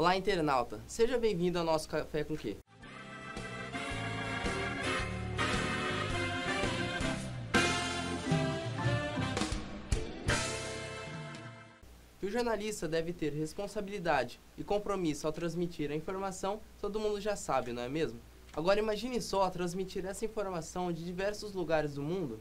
Olá, internauta. Seja bem-vindo ao nosso Café com Quê? Que o jornalista deve ter responsabilidade e compromisso ao transmitir a informação, todo mundo já sabe, não é mesmo? Agora imagine só transmitir essa informação de diversos lugares do mundo.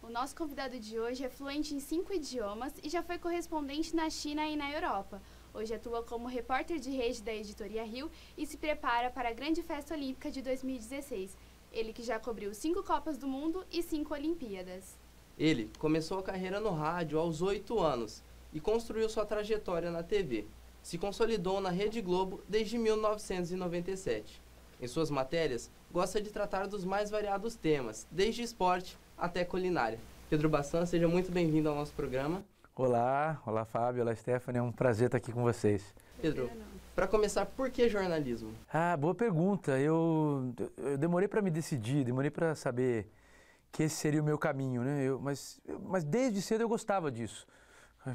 O nosso convidado de hoje é fluente em cinco idiomas e já foi correspondente na China e na Europa. Hoje atua como repórter de rede da Editoria Rio e se prepara para a grande festa olímpica de 2016. Ele que já cobriu cinco Copas do Mundo e cinco Olimpíadas. Ele começou a carreira no rádio aos oito anos e construiu sua trajetória na TV. Se consolidou na Rede Globo desde 1997. Em suas matérias, gosta de tratar dos mais variados temas, desde esporte até culinária. Pedro Bassan, seja muito bem-vindo ao nosso programa. Olá, olá Fábio, olá Stephanie, é um prazer estar aqui com vocês. Pedro, para começar, por que jornalismo? Ah, boa pergunta. Eu, eu demorei para me decidir, demorei para saber que esse seria o meu caminho, né? Eu, mas, mas desde cedo eu gostava disso.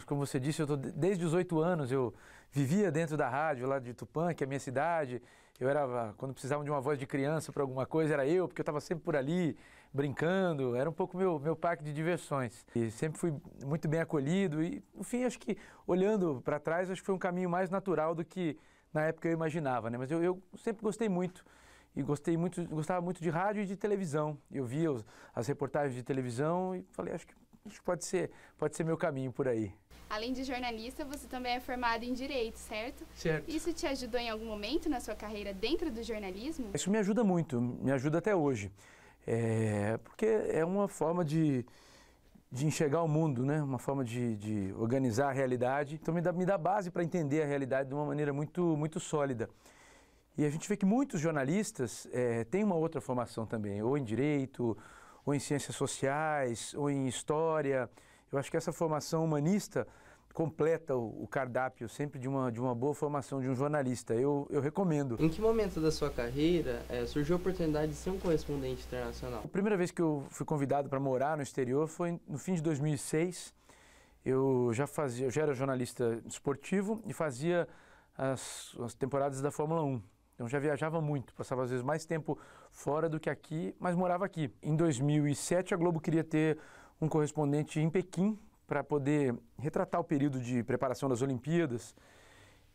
Como você disse, eu tô, desde os oito anos eu vivia dentro da rádio lá de Tupã, que é a minha cidade eu era, quando precisavam de uma voz de criança para alguma coisa, era eu, porque eu estava sempre por ali, brincando, era um pouco meu, meu parque de diversões. E sempre fui muito bem acolhido e, no fim, acho que, olhando para trás, acho que foi um caminho mais natural do que na época eu imaginava, né? Mas eu, eu sempre gostei muito e gostei muito, gostava muito de rádio e de televisão. Eu via os, as reportagens de televisão e falei, acho que acho que pode ser, pode ser meu caminho por aí. Além de jornalista, você também é formado em direito, certo? Certo. Isso te ajudou em algum momento na sua carreira dentro do jornalismo? Isso me ajuda muito, me ajuda até hoje. É, porque é uma forma de, de enxergar o mundo, né? uma forma de, de organizar a realidade. Então me dá, me dá base para entender a realidade de uma maneira muito, muito sólida. E a gente vê que muitos jornalistas é, têm uma outra formação também, ou em direito, ou em ciências sociais, ou em história. Eu acho que essa formação humanista completa o, o cardápio sempre de uma, de uma boa formação de um jornalista. Eu, eu recomendo. Em que momento da sua carreira é, surgiu a oportunidade de ser um correspondente internacional? A primeira vez que eu fui convidado para morar no exterior foi no fim de 2006. Eu já fazia, eu já era jornalista esportivo e fazia as, as temporadas da Fórmula 1. Então já viajava muito, passava às vezes mais tempo fora do que aqui, mas morava aqui. Em 2007 a Globo queria ter um correspondente em Pequim para poder retratar o período de preparação das Olimpíadas.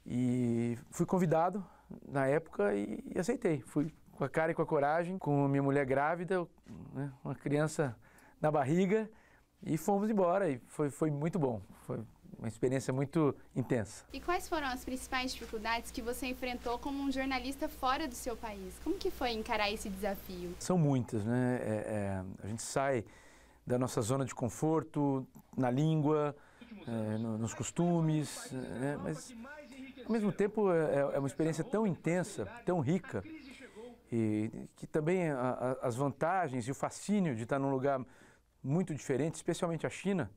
E fui convidado na época e, e aceitei. Fui com a cara e com a coragem, com minha mulher grávida, né, uma criança na barriga, e fomos embora. E foi, foi muito bom. Foi uma experiência muito intensa. E quais foram as principais dificuldades que você enfrentou como um jornalista fora do seu país? Como que foi encarar esse desafio? São muitas, né? É, é, a gente sai da nossa zona de conforto, na língua, é, no, nos costumes, né? mas ao mesmo tempo é, é, é uma experiência tão intensa, tão rica, e que também a, a, as vantagens e o fascínio de estar num lugar muito diferente, especialmente a China,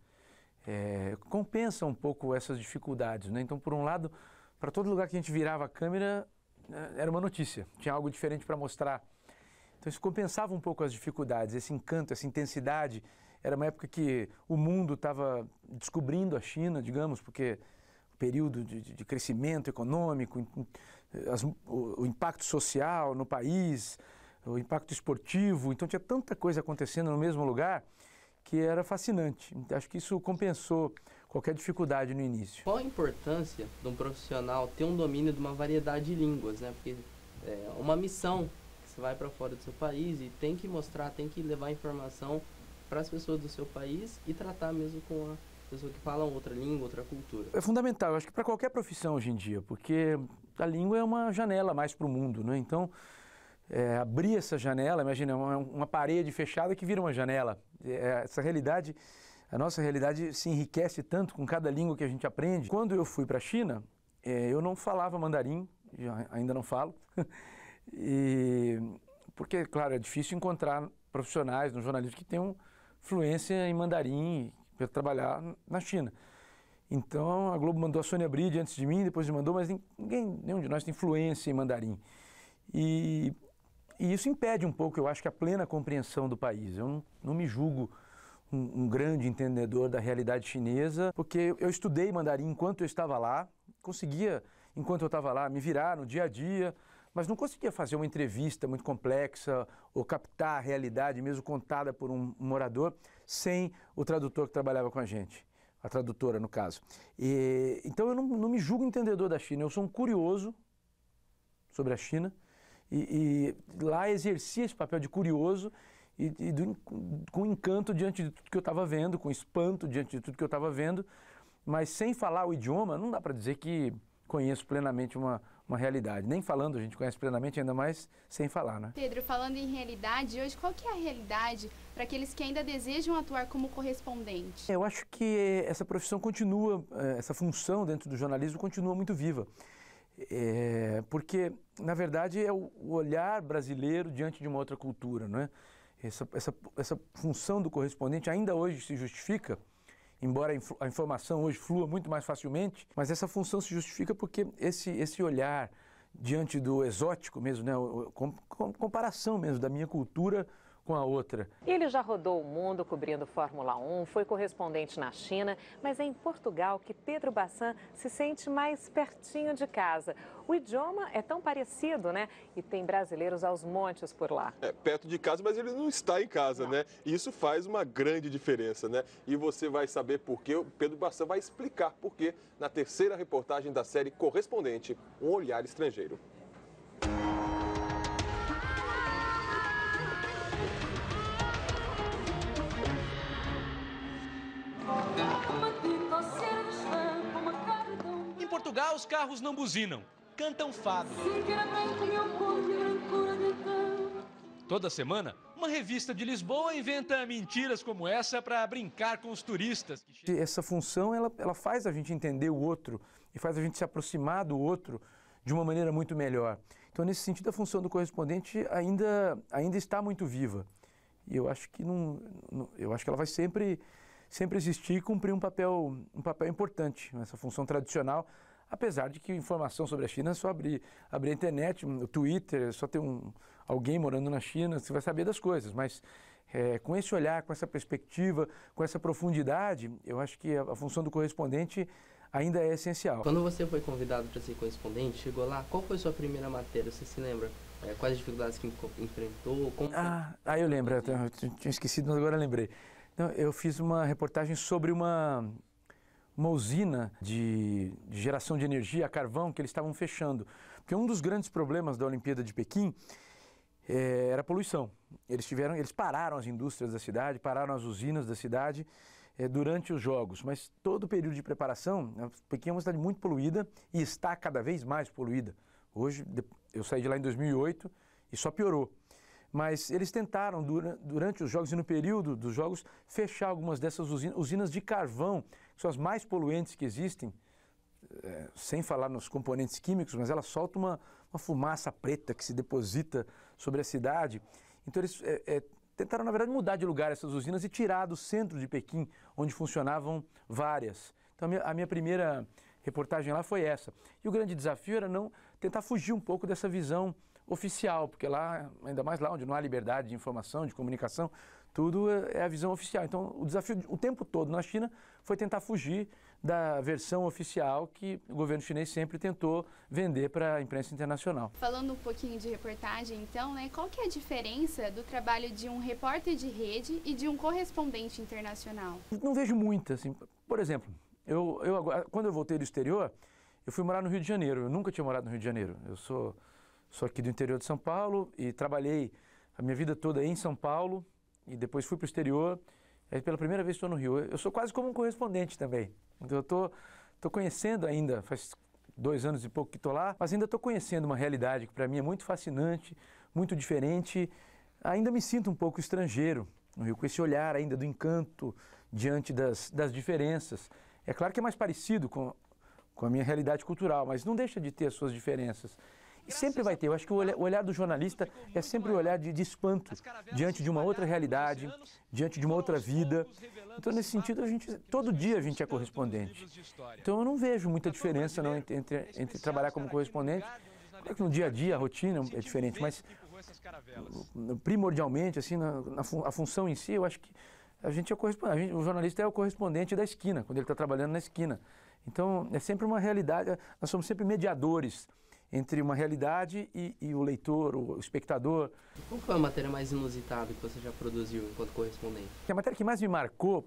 é, compensa um pouco essas dificuldades. Né? Então, por um lado, para todo lugar que a gente virava a câmera, né, era uma notícia, tinha algo diferente para mostrar. Então, isso compensava um pouco as dificuldades, esse encanto, essa intensidade. Era uma época que o mundo estava descobrindo a China, digamos, porque o período de, de crescimento econômico, as, o, o impacto social no país, o impacto esportivo. Então, tinha tanta coisa acontecendo no mesmo lugar que era fascinante. Acho que isso compensou qualquer dificuldade no início. Qual a importância de um profissional ter um domínio de uma variedade de línguas, né? Porque é uma missão que você vai para fora do seu país e tem que mostrar, tem que levar informação para as pessoas do seu país e tratar mesmo com a pessoa que fala outra língua, outra cultura. É fundamental, acho que para qualquer profissão hoje em dia, porque a língua é uma janela mais para o mundo, né? Então, é, abrir essa janela, imagina, é uma, é uma, parede fechada que vira uma janela. É, essa realidade, a nossa realidade se enriquece tanto com cada língua que a gente aprende. Quando eu fui para a China, é, eu não falava mandarim, ainda não falo, e, porque, claro, é difícil encontrar profissionais no jornalismo que tenham fluência em mandarim para trabalhar na China. Então a Globo mandou a Sônia Bride antes de mim, depois me mandou, mas ninguém, nenhum de nós tem fluência em mandarim. E e isso impede um pouco, eu acho, que a plena compreensão do país. Eu não, não me julgo um, um, grande entendedor da realidade chinesa, porque eu estudei mandarim enquanto eu estava lá, conseguia, enquanto eu estava lá, me virar no dia a dia, mas não conseguia fazer uma entrevista muito complexa ou captar a realidade, mesmo contada por um morador, sem o tradutor que trabalhava com a gente, a tradutora, no caso. E, então eu não, não me julgo entendedor da China, eu sou um curioso sobre a China e, e lá exercia esse papel de curioso e, e do, com encanto diante de tudo que eu estava vendo, com espanto diante de tudo que eu estava vendo, mas sem falar o idioma, não dá para dizer que conheço plenamente uma, uma realidade. Nem falando a gente conhece plenamente, ainda mais sem falar, né? Pedro, falando em realidade, hoje qual que é a realidade para aqueles que ainda desejam atuar como correspondente? Eu acho que essa profissão continua, eh, essa função dentro do jornalismo continua muito viva. É, porque, na verdade, é o olhar brasileiro diante de uma outra cultura. Né? Essa, essa, essa função do correspondente ainda hoje se justifica, embora a, inf a informação hoje flua muito mais facilmente, mas essa função se justifica porque esse, esse olhar diante do exótico mesmo, né? Com, com, comparação mesmo da minha cultura com a outra. Ele já rodou o mundo cobrindo Fórmula 1, foi correspondente na China, mas é em Portugal que Pedro Bassan se sente mais pertinho de casa. O idioma é tão parecido, né? E tem brasileiros aos montes por lá. É perto de casa, mas ele não está em casa, não. né? Isso faz uma grande diferença, né? E você vai saber por quê. O Pedro Bassan vai explicar por quê na terceira reportagem da série Correspondente, um olhar estrangeiro. Portugal, os carros não buzinam, cantam fado. Toda semana, uma revista de Lisboa inventa mentiras como essa para brincar com os turistas. Essa função ela, ela faz a gente entender o outro e faz a gente se aproximar do outro de uma maneira muito melhor. Então, nesse sentido, a função do correspondente ainda, ainda está muito viva. E eu acho que não, não eu acho que ela vai sempre sempre existir e cumprir um papel, um papel importante nessa função tradicional apesar de que informação sobre a China é só abrir, abrir a internet, hum, o Twitter, é só ter um, alguém morando na China, você vai saber das coisas, mas é, com esse olhar, com essa perspectiva, com essa profundidade, eu acho que a, a função do correspondente ainda é essencial. Quando você foi convidado para ser correspondente, chegou lá, qual foi a sua primeira matéria, você se lembra? É, quais as dificuldades que enfrentou? Como ah, foi... ah, eu lembro, eu, tinha esquecido, mas agora lembrei. Então, eu fiz uma reportagem sobre uma uma usina de geração de energia a carvão que eles estavam fechando. Porque um dos grandes problemas da Olimpíada de Pequim é, era a poluição. Eles, tiveram, eles pararam as indústrias da cidade, pararam as usinas da cidade é, durante os Jogos, mas todo o período de preparação, Pequim é uma cidade muito poluída e está cada vez mais poluída. Hoje, eu saí de lá em 2008 e só piorou mas eles tentaram durante os jogos e no período dos jogos fechar algumas dessas usinas, usinas de carvão, que são as mais poluentes que existem, é, sem falar nos componentes químicos, mas ela solta uma, uma, fumaça preta que se deposita sobre a cidade. Então eles é, é, tentaram, na verdade, mudar de lugar essas usinas e tirar do centro de Pequim, onde funcionavam várias. Então a minha, a minha primeira reportagem lá foi essa. E o grande desafio era não tentar fugir um pouco dessa visão oficial, porque lá, ainda mais lá onde não há liberdade de informação, de comunicação, tudo é, é a visão oficial. Então, o desafio o tempo todo na China foi tentar fugir da versão oficial que o governo chinês sempre tentou vender para a imprensa internacional. Falando um pouquinho de reportagem, então, né, qual que é a diferença do trabalho de um repórter de rede e de um correspondente internacional? Não vejo muita, assim. Por exemplo, eu, eu agora, quando eu voltei do exterior, eu fui morar no Rio de Janeiro. Eu nunca tinha morado no Rio de Janeiro. Eu sou sou aqui do interior de São Paulo e trabalhei a minha vida toda em São Paulo e depois fui para o exterior. Aí pela primeira vez estou no Rio. Eu sou quase como um correspondente também. Então eu estou tô, tô conhecendo ainda, faz dois anos e pouco que estou lá, mas ainda estou conhecendo uma realidade que para mim é muito fascinante, muito diferente. Ainda me sinto um pouco estrangeiro no Rio, com esse olhar ainda do encanto diante das, das diferenças. É claro que é mais parecido com, com a minha realidade cultural, mas não deixa de ter as suas diferenças sempre vai ter. Eu acho que o olhar, do jornalista é sempre o um olhar né? de, de espanto diante de uma outra realidade, diante de uma outra vida. Então, nesse sentido, a gente, todo dia a gente é correspondente. Então, eu não vejo muita tá diferença não, entre, entre, entre trabalhar como correspondente. Claro que no dia a dia a rotina é diferente, mas primordialmente, assim, na, na a função em si, eu acho que a gente é o correspondente, gente, o jornalista é o correspondente da esquina, quando ele está trabalhando na esquina. Então, é sempre uma realidade, nós somos sempre mediadores entre uma realidade e, e o leitor, o espectador. Qual foi a matéria mais inusitada que você já produziu enquanto correspondente? A matéria que mais me marcou,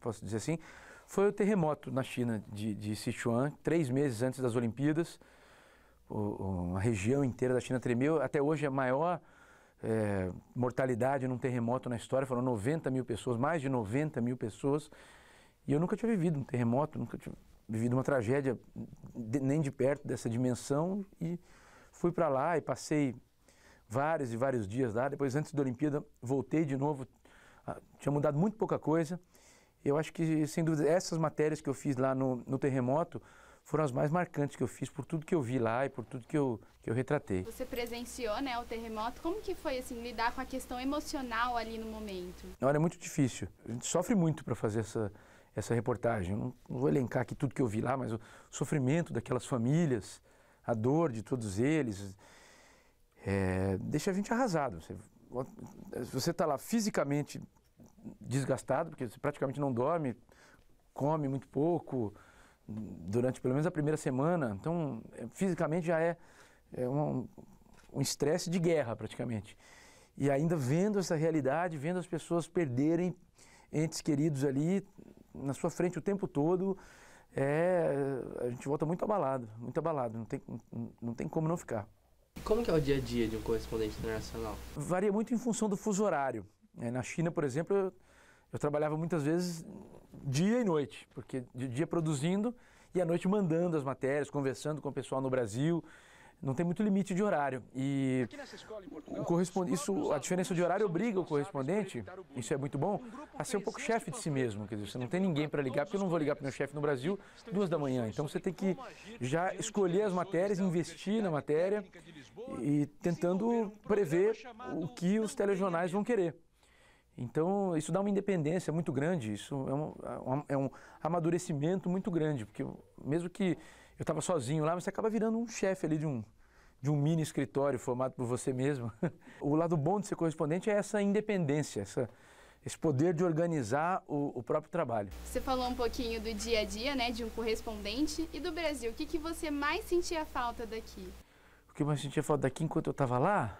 posso dizer assim, foi o terremoto na China de, de Sichuan, três meses antes das Olimpíadas. O, a região inteira da China tremeu. Até hoje a maior é, mortalidade num terremoto na história. Foram 90 mil pessoas, mais de 90 mil pessoas. E eu nunca tinha vivido um terremoto, nunca tinha vivido uma tragédia de, nem de perto dessa dimensão e fui para lá e passei vários e vários dias lá. Depois, antes da Olimpíada, voltei de novo. Ah, tinha mudado muito pouca coisa. Eu acho que, sem dúvida, essas matérias que eu fiz lá no, no terremoto foram as mais marcantes que eu fiz por tudo que eu vi lá e por tudo que eu, que eu retratei. Você presenciou né, o terremoto, como que foi assim, lidar com a questão emocional ali no momento? Olha, é muito difícil. A gente sofre muito para fazer essa, essa reportagem. não, não vou elencar aqui tudo que eu vi lá, mas o sofrimento daquelas famílias, a dor de todos eles, é, deixa a gente arrasado. Você está lá fisicamente desgastado, porque você praticamente não dorme, come muito pouco, durante pelo menos a primeira semana. Então, é, fisicamente já é, é um estresse de guerra, praticamente. E ainda vendo essa realidade, vendo as pessoas perderem entes queridos ali, na sua frente o tempo todo, é, a gente volta muito abalado, muito abalado, não tem, não tem como não ficar. Como que é o dia a dia de um correspondente internacional? Varia muito em função do fuso horário. É, na China, por exemplo, eu, eu trabalhava muitas vezes dia e noite, porque de dia produzindo e à noite mandando as matérias, conversando com o pessoal no Brasil não tem muito limite de horário. E o isso, a diferença de horário obriga o correspondente, isso é muito bom, a ser um pouco chefe de si mesmo. Quer dizer, você não tem ninguém para ligar, porque eu não vou ligar para meu chefe no Brasil duas da manhã. Então você tem que já escolher as matérias, investir na matéria e tentando prever o que os telejornais vão querer. Então, isso dá uma independência muito grande, isso é um, é um é amadurecimento muito grande, porque mesmo que eu estava sozinho lá, mas você acaba virando um chefe ali de um, de um mini escritório formado por você mesmo. o lado bom de ser correspondente é essa independência, essa, esse poder de organizar o, o, próprio trabalho. Você falou um pouquinho do dia a dia, né, de um correspondente e do Brasil. O que, que você mais sentia falta daqui? O que eu mais sentia falta daqui enquanto eu estava lá?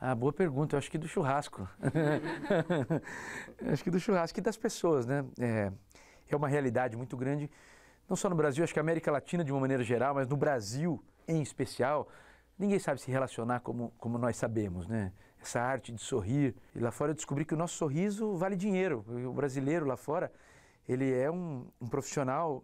Ah, boa pergunta. Eu acho que do churrasco. acho que do churrasco e das pessoas, né? É, é uma realidade muito grande não só no Brasil, acho que a América Latina de uma maneira geral, mas no Brasil em especial, ninguém sabe se relacionar como, como nós sabemos, né? Essa arte de sorrir. E lá fora eu descobri que o nosso sorriso vale dinheiro. O brasileiro lá fora, ele é um, um profissional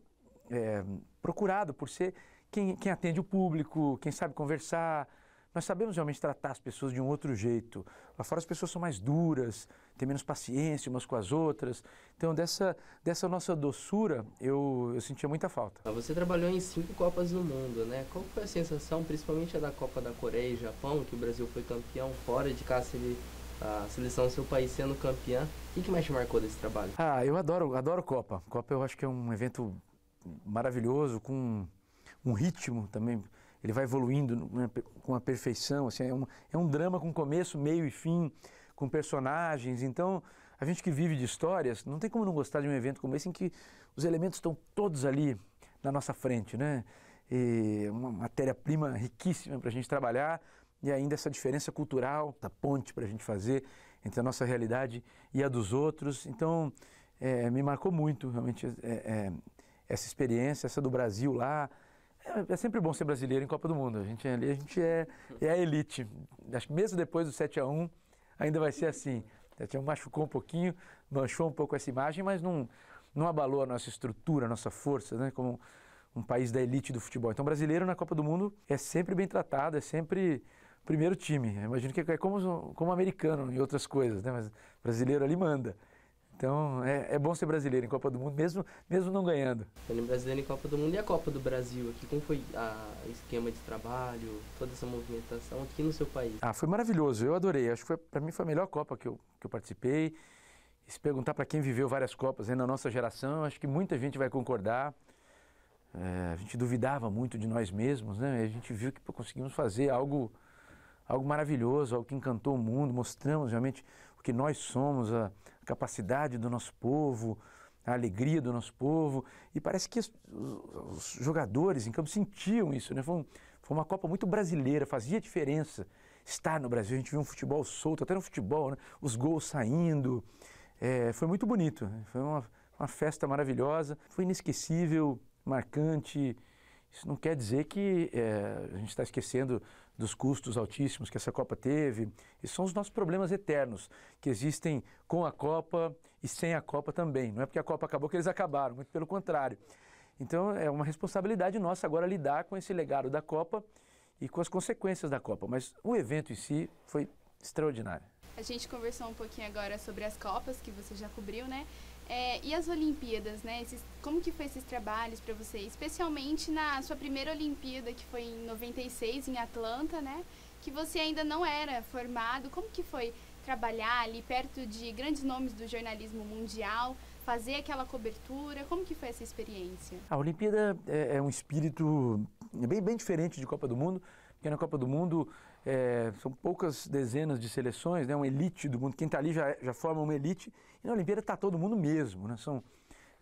é, procurado por ser quem, quem atende o público, quem sabe conversar, nós sabemos realmente tratar as pessoas de um outro jeito. Lá fora as pessoas são mais duras, têm menos paciência umas com as outras. Então, dessa, dessa nossa doçura, eu, eu sentia muita falta. Ah, você trabalhou em cinco Copas do Mundo, né? Qual foi a sensação, principalmente a da Copa da Coreia e Japão, que o Brasil foi campeão fora de casa, ele a seleção do seu país sendo campeã. O que mais te marcou desse trabalho? Ah, eu adoro, adoro Copa. Copa eu acho que é um evento maravilhoso, com um ritmo também ele vai evoluindo né, com a perfeição, assim, é um, é um drama com começo, meio e fim, com personagens, então a gente que vive de histórias, não tem como não gostar de um evento como esse em que os elementos estão todos ali na nossa frente, né? E uma matéria-prima riquíssima para a gente trabalhar e ainda essa diferença cultural, da ponte para a gente fazer entre a nossa realidade e a dos outros. Então, é, me marcou muito realmente é, é, essa experiência, essa do Brasil lá, é, é, sempre bom ser brasileiro em Copa do Mundo. A gente é ali, a gente é, é a elite. Acho que mesmo depois do 7 a 1 ainda vai ser assim. 7 a 1 machucou um pouquinho, manchou um pouco essa imagem, mas não, não abalou a nossa estrutura, a nossa força, né? Como um país da elite do futebol. Então, brasileiro na Copa do Mundo é sempre bem tratado, é sempre primeiro time. Eu imagino que é como, como americano em outras coisas, né? Mas brasileiro ali manda. Então é, é, bom ser brasileiro em Copa do Mundo, mesmo, mesmo não ganhando. Sendo brasileiro em Copa do Mundo e a Copa do Brasil aqui, como foi o esquema de trabalho, toda essa movimentação aqui no seu país? Ah, foi maravilhoso, eu adorei. Acho que para mim foi a melhor Copa que eu, que eu participei. E se perguntar para quem viveu várias Copas né, na nossa geração, acho que muita gente vai concordar. É, a gente duvidava muito de nós mesmos, né? A gente viu que pô, conseguimos fazer algo algo maravilhoso, algo que encantou o mundo, mostramos realmente o que nós somos, a capacidade do nosso povo, a alegria do nosso povo. E parece que os, jogadores em campo sentiam isso, né? Foi, um, foi, uma Copa muito brasileira, fazia diferença estar no Brasil. A gente viu um futebol solto, até no futebol, né? os gols saindo. É, foi muito bonito, né? foi uma, uma festa maravilhosa, foi inesquecível, marcante. Isso não quer dizer que é, a gente está esquecendo dos custos altíssimos que essa Copa teve. E são os nossos problemas eternos que existem com a Copa e sem a Copa também. Não é porque a Copa acabou que eles acabaram, muito pelo contrário. Então é uma responsabilidade nossa agora lidar com esse legado da Copa e com as consequências da Copa. Mas o evento em si foi extraordinário. A gente conversou um pouquinho agora sobre as Copas que você já cobriu, né? É, e as Olimpíadas, né? Esses, como que foi esses trabalhos para você? Especialmente na sua primeira Olimpíada, que foi em 96, em Atlanta, né? Que você ainda não era formado. Como que foi trabalhar ali perto de grandes nomes do jornalismo mundial, fazer aquela cobertura? Como que foi essa experiência? A Olimpíada é, é um espírito bem, bem diferente de Copa do Mundo, porque na Copa do Mundo é, são poucas dezenas de seleções, né, uma elite do mundo. Quem está ali já, já forma uma elite. E na Olimpíada está todo mundo mesmo. Né, são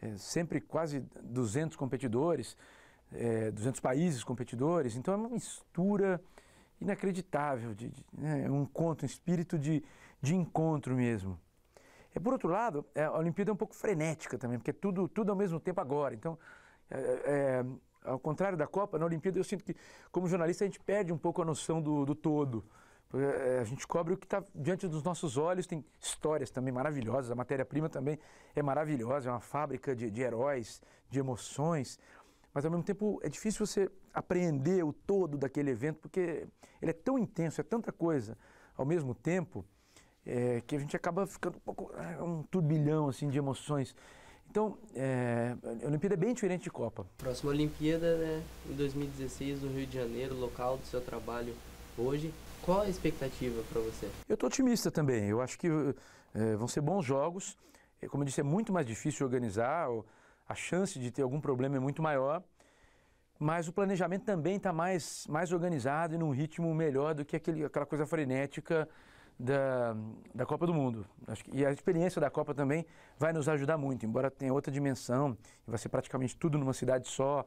é, sempre quase 200 competidores, é, 200 países competidores. Então é uma mistura inacreditável, de, de né, um encontro, um espírito de, de encontro mesmo. E é, por outro lado, é, a Olimpíada é um pouco frenética também, porque é tudo, tudo ao mesmo tempo agora. Então, é, ao contrário da Copa, na Olimpíada eu sinto que, como jornalista, a gente perde um pouco a noção do, do todo. Eh, a gente cobre o que está diante dos nossos olhos, tem histórias também maravilhosas, a matéria-prima também é maravilhosa, é uma fábrica de, de heróis, de emoções, mas ao mesmo tempo é difícil você apreender o todo daquele evento, porque ele é tão intenso, é tanta coisa ao mesmo tempo, é, que a gente acaba ficando um, pouco, ah, um turbilhão assim, de emoções. Então, é, a Olimpíada é bem diferente de Copa. Próxima Olimpíada, né, em 2016, no Rio de Janeiro, local do seu trabalho hoje. Qual a expectativa para você? Eu estou otimista também. Eu acho que é, vão ser bons jogos. Eh, como eu disse, é muito mais difícil organizar, a chance de ter algum problema é muito maior. Mas o planejamento também está mais, mais organizado e num ritmo melhor do que aquele, aquela coisa frenética da, da Copa do Mundo. Acho que, e a experiência da Copa também vai nos ajudar muito, embora tenha outra dimensão, vai ser praticamente tudo numa cidade só.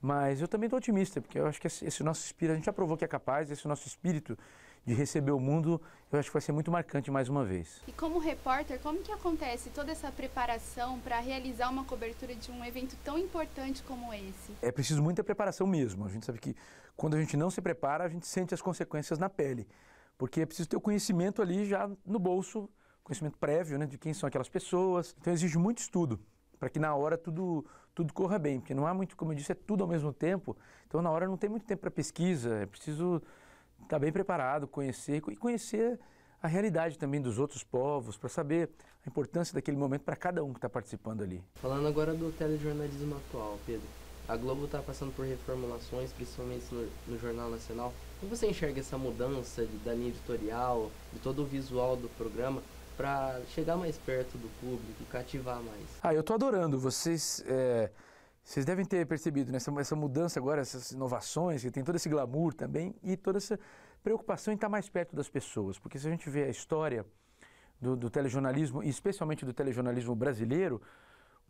Mas eu também estou otimista, porque eu acho que esse, esse nosso espírito, a gente já provou que é capaz, esse nosso espírito de receber o mundo, eu acho que vai ser muito marcante mais uma vez. E como repórter, como que acontece toda essa preparação para realizar uma cobertura de um evento tão importante como esse? É preciso muita preparação mesmo. A gente sabe que quando a gente não se prepara, a gente sente as consequências na pele porque é preciso ter o conhecimento ali já no bolso, conhecimento prévio né, de quem são aquelas pessoas. Então exige muito estudo para que na hora tudo, tudo corra bem, porque não há muito, como eu disse, é tudo ao mesmo tempo. Então na hora não tem muito tempo para pesquisa, é preciso estar tá bem preparado, conhecer e conhecer a realidade também dos outros povos, para saber a importância daquele momento para cada um que está participando ali. Falando agora do telejornalismo atual, Pedro, a Globo está passando por reformulações, principalmente no, no Jornal Nacional. Como você enxerga essa mudança de, da linha editorial, de todo o visual do programa, para chegar mais perto do público, cativar mais? Ah, eu estou adorando. Vocês, é, vocês devem ter percebido né, essa, essa, mudança agora, essas inovações, que tem todo esse glamour também e toda essa preocupação em estar tá mais perto das pessoas. Porque se a gente vê a história do, do telejornalismo, e especialmente do telejornalismo brasileiro,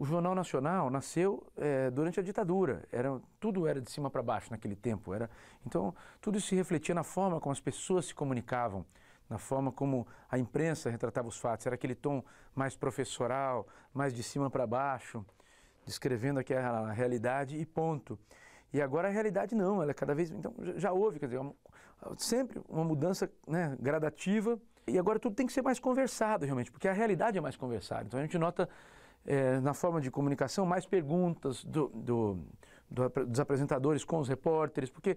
o Jornal Nacional nasceu é, durante a ditadura. Era, tudo era de cima para baixo naquele tempo. Era, então, tudo isso se refletia na forma como as pessoas se comunicavam, na forma como a imprensa retratava os fatos. Era aquele tom mais professoral, mais de cima para baixo, descrevendo aquela realidade e ponto. E agora a realidade não, ela é cada vez. Então já houve, quer dizer, é sempre uma mudança né, gradativa. E agora tudo tem que ser mais conversado, realmente, porque a realidade é mais conversada. Então a gente nota é, na forma de comunicação, mais perguntas do, do, do, dos apresentadores com os repórteres, porque,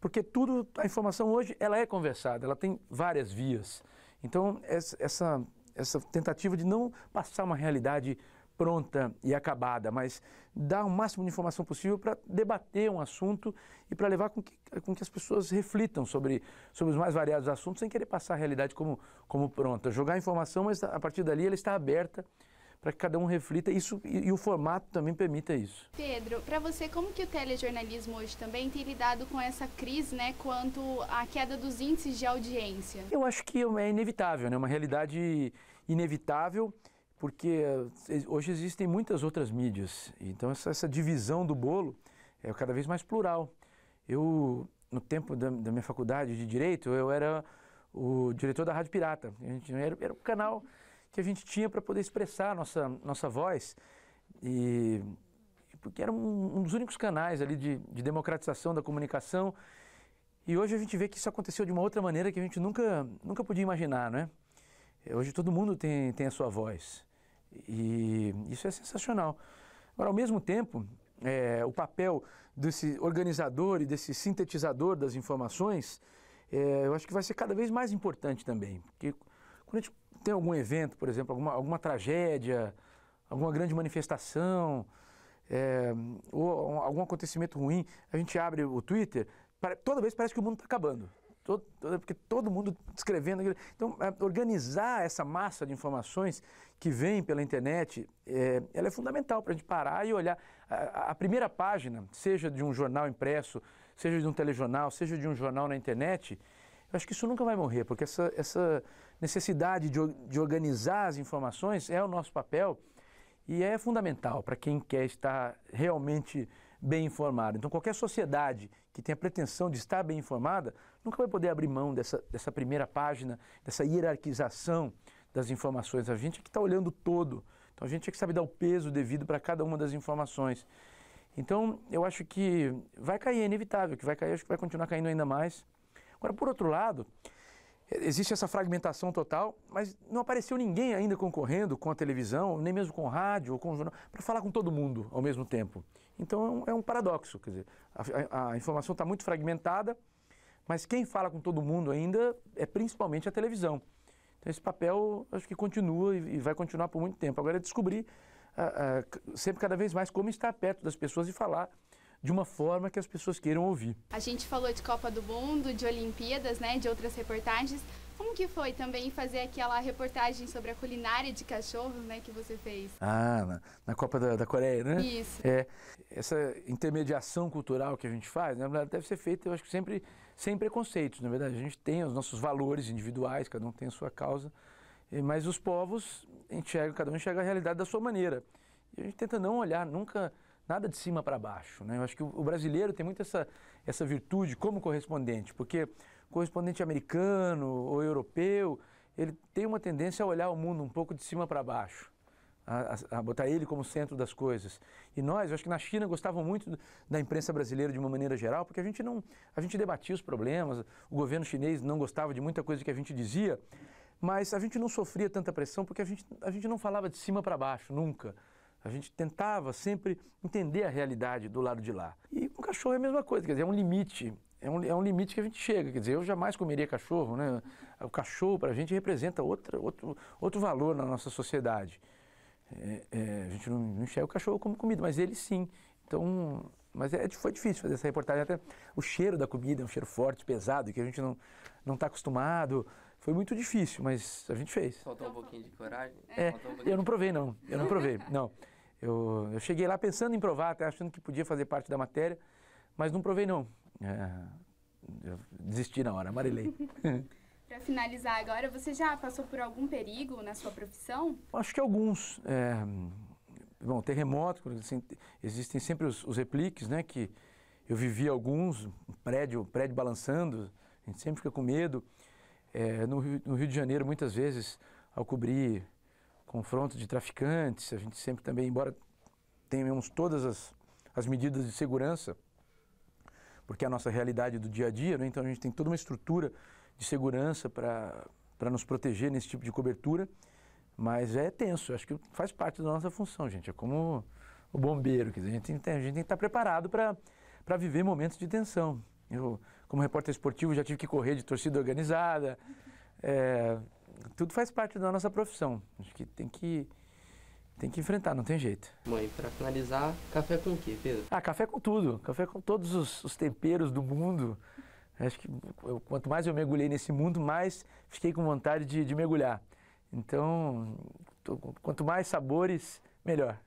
porque tudo, a informação hoje, ela é conversada, ela tem várias vias. Então, essa, essa tentativa de não passar uma realidade pronta e acabada, mas dar o máximo de informação possível para debater um assunto e para levar com que, com que as pessoas reflitam sobre, sobre os mais variados assuntos sem querer passar a realidade como, como pronta. Jogar informação, mas a partir dali ela está aberta para que cada um reflita isso e, e, o formato também permita isso. Pedro, para você, como que o telejornalismo hoje também tem lidado com essa crise, né, quanto à queda dos índices de audiência? Eu acho que é, é inevitável, né, uma realidade inevitável, porque eh, hoje existem muitas outras mídias, então essa, essa divisão do bolo é cada vez mais plural. Eu, no tempo da, da minha faculdade de Direito, eu era o diretor da Rádio Pirata, a gente era, era um canal que a gente tinha para poder expressar a nossa, nossa voz. E, porque era um, um dos únicos canais ali de, de, democratização da comunicação. E hoje a gente vê que isso aconteceu de uma outra maneira que a gente nunca, nunca podia imaginar, né? É, hoje todo mundo tem, tem a sua voz. E isso é sensacional. Agora, ao mesmo tempo, é, o papel desse organizador e desse sintetizador das informações, é, eu acho que vai ser cada vez mais importante também. Porque quando a gente tem algum evento, por exemplo, alguma, alguma tragédia, alguma grande manifestação, é, ou um, algum acontecimento ruim, a gente abre o Twitter, para, toda vez parece que o mundo está acabando. Todo, porque todo mundo escrevendo. Então, é, organizar essa massa de informações que vem pela internet, é, ela é fundamental para a gente parar e olhar. A, a, primeira página, seja de um jornal impresso, seja de um telejornal, seja de um jornal na internet, eu acho que isso nunca vai morrer, porque essa, essa necessidade de, de organizar as informações é o nosso papel e é fundamental para quem quer estar realmente bem informado. Então, qualquer sociedade que tenha pretensão de estar bem informada nunca vai poder abrir mão dessa, dessa primeira página, dessa hierarquização das informações. A gente é que está olhando todo, então a gente é que sabe dar o peso devido para cada uma das informações. Então, eu acho que vai cair, é inevitável que vai cair, acho que vai continuar caindo ainda mais. Agora, por outro lado, existe essa fragmentação total, mas não apareceu ninguém ainda concorrendo com a televisão, nem mesmo com o rádio ou com jornal, para falar com todo mundo ao mesmo tempo. Então é um, é um paradoxo, quer dizer, a, a informação está muito fragmentada, mas quem fala com todo mundo ainda é principalmente a televisão. Então esse papel acho que continua e, e vai continuar por muito tempo. Agora é descobrir sempre cada vez mais como estar perto das pessoas e falar de uma forma que as pessoas queiram ouvir. A gente falou de Copa do Mundo, de Olimpíadas, né, de outras reportagens. Como que foi também fazer aquela reportagem sobre a culinária de cachorros, né, que você fez? Ah, na, na Copa da, da, Coreia, né? Isso. É, essa intermediação cultural que a gente faz, na verdade, deve ser feita, eu acho que sempre sem preconceitos, na verdade. A gente tem os nossos valores individuais, cada um tem a sua causa, eh, mas os povos enxergam, cada um enxerga a realidade da sua maneira. E a gente tenta não olhar nunca nada de cima para baixo. Né? Eu acho que o brasileiro tem muito essa, essa virtude como correspondente, porque correspondente americano ou europeu, ele tem uma tendência a olhar o mundo um pouco de cima para baixo. A, a, a, botar ele como centro das coisas. E nós, eu acho que na China gostavam muito da imprensa brasileira de uma maneira geral, porque a gente não, a gente debatia os problemas, o governo chinês não gostava de muita coisa que a gente dizia, mas a gente não sofria tanta pressão porque a gente, a gente não falava de cima para baixo nunca. A gente tentava sempre entender a realidade do lado de lá. E com cachorro é a mesma coisa, quer dizer, é um limite. É um, é um limite que a gente chega, quer dizer, eu jamais comeria cachorro, né? O cachorro para a gente representa outra, outro, outro valor na nossa sociedade. É, é, a gente não, não enxerga o cachorro como comida, mas ele sim. Então, mas é, foi difícil fazer essa reportagem. Até o cheiro da comida é um cheiro forte, pesado, que a gente não não está acostumado. Foi muito difícil, mas a gente fez. Faltou um pouquinho de coragem. É, um eu não provei não. Eu não provei não. Eu, eu cheguei lá pensando em provar, até achando que podia fazer parte da matéria, mas não provei não. É, eu desisti na hora, amarelei. Para finalizar agora, você já passou por algum perigo na sua profissão? Acho que alguns. É, bom, terremoto, assim, existem sempre os, os, repliques, né? Que eu vivi alguns, prédio, prédio balançando, a gente sempre fica com medo. É, no, Rio, no Rio de Janeiro, muitas vezes, ao cobrir confronto de traficantes. A gente sempre também, embora tenhamos todas as, as medidas de segurança, porque é a nossa realidade do dia a dia, né? então a gente tem toda uma estrutura de segurança para nos proteger nesse tipo de cobertura, mas é tenso, acho que faz parte da nossa função, gente. É como o bombeiro, quer dizer, a gente tem, a gente tem que estar preparado para viver momentos de tensão. Eu, como repórter esportivo, já tive que correr de torcida organizada, é, tudo faz parte da nossa profissão. Acho que tem que tem que enfrentar, não tem jeito. Mãe, para finalizar, café com o quê, Pedro? Ah, café com tudo. Café com todos os, os temperos do mundo. Acho que eu, quanto mais eu mergulhei nesse mundo, mais fiquei com vontade de, de mergulhar. Então, tô, quanto mais sabores, melhor.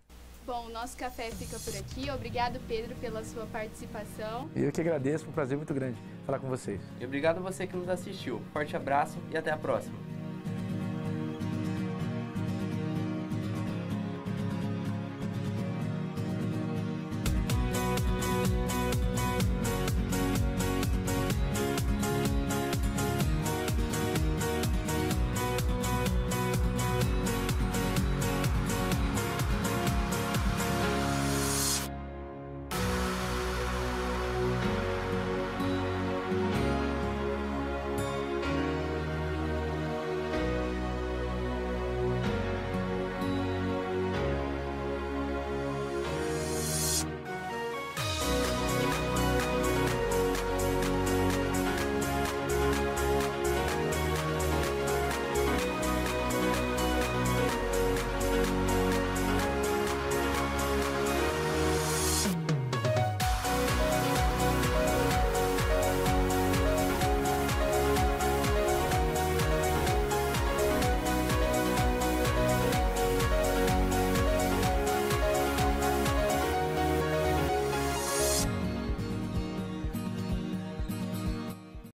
Bom, o nosso café fica por aqui. Obrigado, Pedro, pela sua participação. Eu que agradeço, foi um prazer muito grande falar com vocês. E obrigado a você que nos assistiu. Forte abraço e até a próxima.